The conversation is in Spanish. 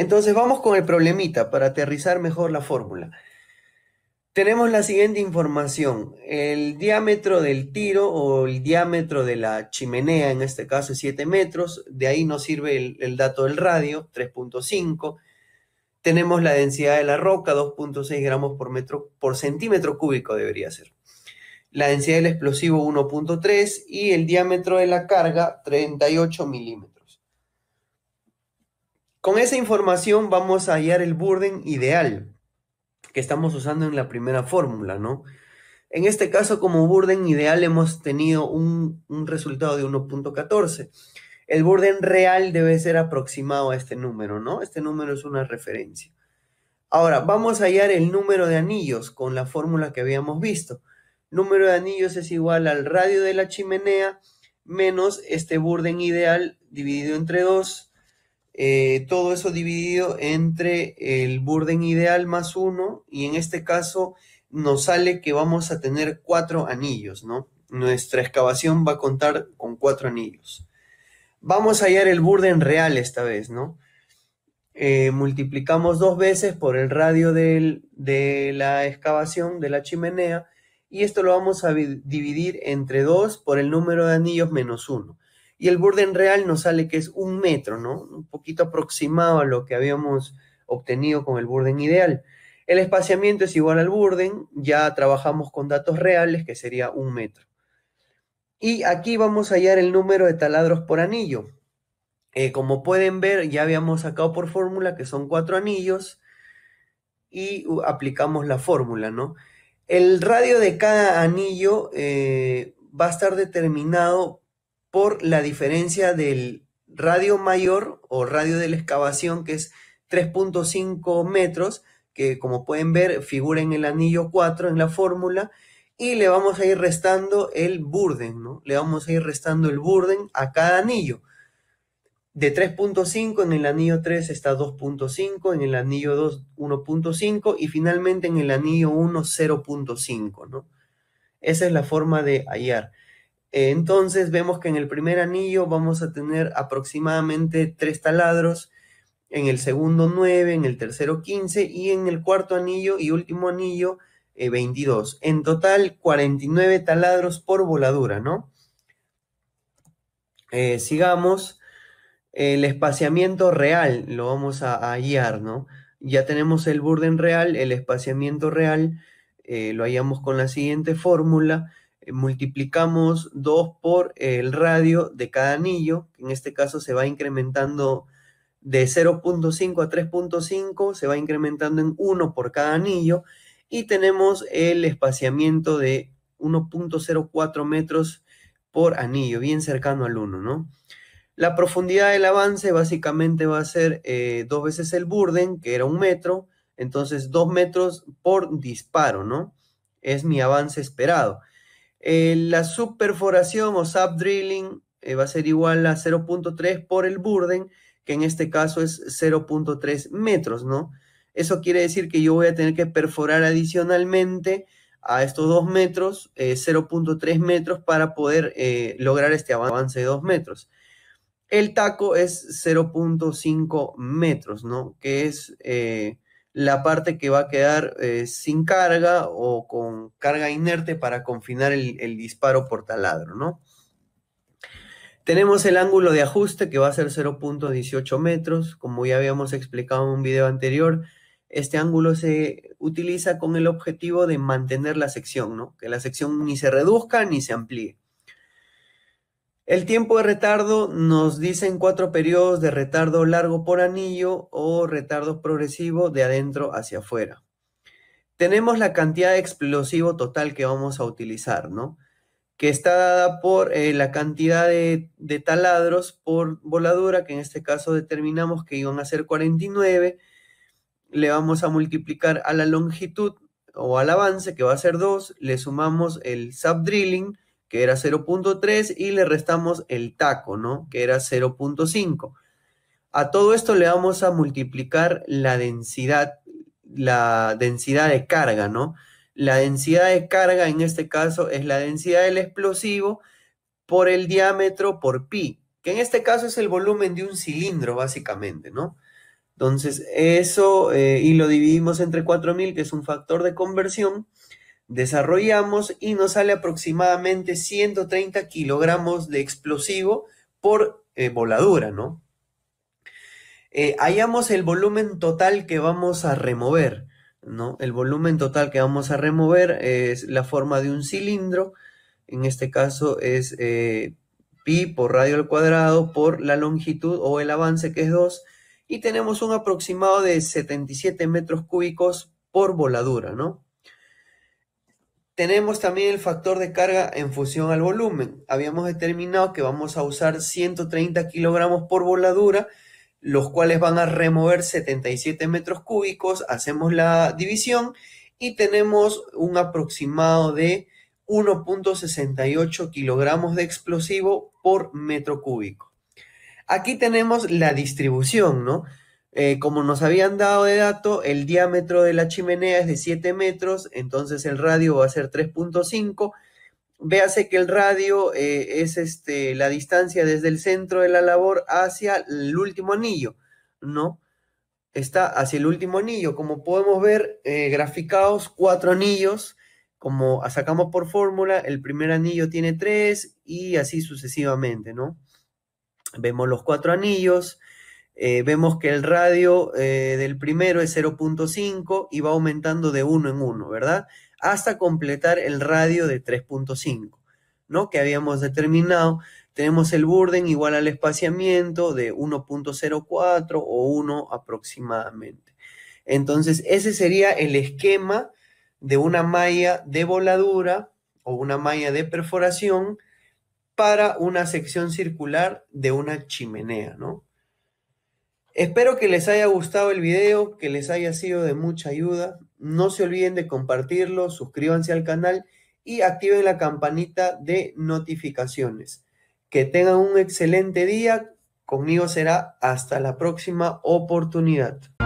Entonces vamos con el problemita para aterrizar mejor la fórmula. Tenemos la siguiente información. El diámetro del tiro o el diámetro de la chimenea, en este caso, es 7 metros. De ahí nos sirve el, dato del radio, 3.5. Tenemos la densidad de la roca, 2.6 gramos por, metro, por centímetro cúbico debería ser. La densidad del explosivo, 1.3. Y el diámetro de la carga, 38 milímetros. Con esa información vamos a hallar el burden ideal que estamos usando en la primera fórmula, ¿no? En este caso, como burden ideal hemos tenido un, resultado de 1.14. El burden real debe ser aproximado a este número, ¿no? Este número es una referencia. Ahora, vamos a hallar el número de anillos con la fórmula que habíamos visto. Número de anillos es igual al radio de la chimenea menos este burden ideal dividido entre 2 eh, todo eso dividido entre el burden ideal más uno y en este caso nos sale que vamos a tener cuatro anillos, ¿no? Nuestra excavación va a contar con cuatro anillos. Vamos a hallar el burden real esta vez, ¿no? Eh, multiplicamos dos veces por el radio de la excavación de la chimenea y esto lo vamos a dividir entre 2 por el número de anillos menos 1 y el burden real nos sale que es un metro, ¿no? Un poquito aproximado a lo que habíamos obtenido con el burden ideal. El espaciamiento es igual al burden, ya trabajamos con datos reales, que sería un metro. Y aquí vamos a hallar el número de taladros por anillo. Eh, como pueden ver, ya habíamos sacado por fórmula que son cuatro anillos y uh, aplicamos la fórmula, ¿no? El radio de cada anillo eh, va a estar determinado por la diferencia del radio mayor o radio de la excavación, que es 3.5 metros, que como pueden ver figura en el anillo 4 en la fórmula, y le vamos a ir restando el burden, ¿no? Le vamos a ir restando el burden a cada anillo. De 3.5 en el anillo 3 está 2.5, en el anillo 2 1.5 y finalmente en el anillo 1 0.5, ¿no? Esa es la forma de hallar entonces vemos que en el primer anillo vamos a tener aproximadamente tres taladros, en el segundo 9, en el tercero 15 y en el cuarto anillo y último anillo 22. Eh, en total 49 taladros por voladura, ¿no? Eh, sigamos, el espaciamiento real lo vamos a, guiar, ¿no? Ya tenemos el burden real, el espaciamiento real eh, lo hallamos con la siguiente fórmula. Eh, multiplicamos 2 por el radio de cada anillo, en este caso se va incrementando de 0.5 a 3.5, se va incrementando en 1 por cada anillo y tenemos el espaciamiento de 1.04 metros por anillo, bien cercano al 1, La profundidad del avance básicamente va a ser eh, dos veces el burden, que era un metro, entonces dos metros por disparo, ¿no? Es mi avance esperado. Eh, la subperforación o subdrilling eh, va a ser igual a 0.3 por el burden, que en este caso es 0.3 metros, ¿no? Eso quiere decir que yo voy a tener que perforar adicionalmente a estos 2 metros, 0.3 eh, metros para poder lograr este avance de 2 metros. El taco es 0.5 metros, ¿no? Que es la parte que va a quedar eh, sin carga o con carga inerte para confinar el, el, disparo por taladro, ¿no? Tenemos el ángulo de ajuste que va a ser 0.18 metros, como ya habíamos explicado en un video anterior. Este ángulo se utiliza con el objetivo de mantener la sección, ¿no? Que la sección ni se reduzca ni se amplíe. El tiempo de retardo nos dicen cuatro periodos de retardo largo por anillo o retardo progresivo de adentro hacia afuera. Tenemos la cantidad de explosivo total que vamos a utilizar, ¿no? Que está dada por eh, la cantidad de, taladros por voladura, que en este caso determinamos que iban a ser 49. Le vamos a multiplicar a la longitud o al avance, que va a ser 2. Le sumamos el subdrilling que era 0.3, y le restamos el taco, ¿no? Que era 0.5. A todo esto le vamos a multiplicar la densidad, la densidad de carga, ¿no? La densidad de carga en este caso es la densidad del explosivo por el diámetro por pi, que en este caso es el volumen de un cilindro, básicamente, ¿no? Entonces, eso, eh, y lo dividimos entre 4000, que es un factor de conversión, desarrollamos y nos sale aproximadamente 130 kilogramos de explosivo por eh, voladura, ¿no? Eh, hallamos el volumen total que vamos a remover, ¿no? El volumen total que vamos a remover es la forma de un cilindro, en este caso es eh, pi por radio al cuadrado por la longitud o el avance que es 2, y tenemos un aproximado de 77 metros cúbicos por voladura, ¿no? Tenemos también el factor de carga en función al volumen. Habíamos determinado que vamos a usar 130 kilogramos por voladura, los cuales van a remover 77 metros cúbicos. Hacemos la división y tenemos un aproximado de 1.68 kilogramos de explosivo por metro cúbico. Aquí tenemos la distribución, ¿no? Eh, como nos habían dado de dato, el diámetro de la chimenea es de 7 metros, entonces el radio va a ser 3.5. Véase que el radio eh, es este, la distancia desde el centro de la labor hacia el último anillo, ¿no? Está hacia el último anillo. Como podemos ver, eh, graficados cuatro anillos como sacamos por fórmula, el primer anillo tiene tres y así sucesivamente, ¿no? Vemos los cuatro anillos, eh, vemos que el radio eh, del primero es 0.5 y va aumentando de uno en uno, ¿verdad? Hasta completar el radio de 3.5, ¿no? Que habíamos determinado. Tenemos el burden igual al espaciamiento de 1.04 o 1 aproximadamente. Entonces, ese sería el esquema de una malla de voladura o una malla de perforación para una sección circular de una chimenea, ¿no? Espero que les haya gustado el video, que les haya sido de mucha ayuda. No se olviden de compartirlo, suscríbanse al canal y activen la campanita de notificaciones. Que tengan un excelente día. Conmigo será hasta la próxima oportunidad.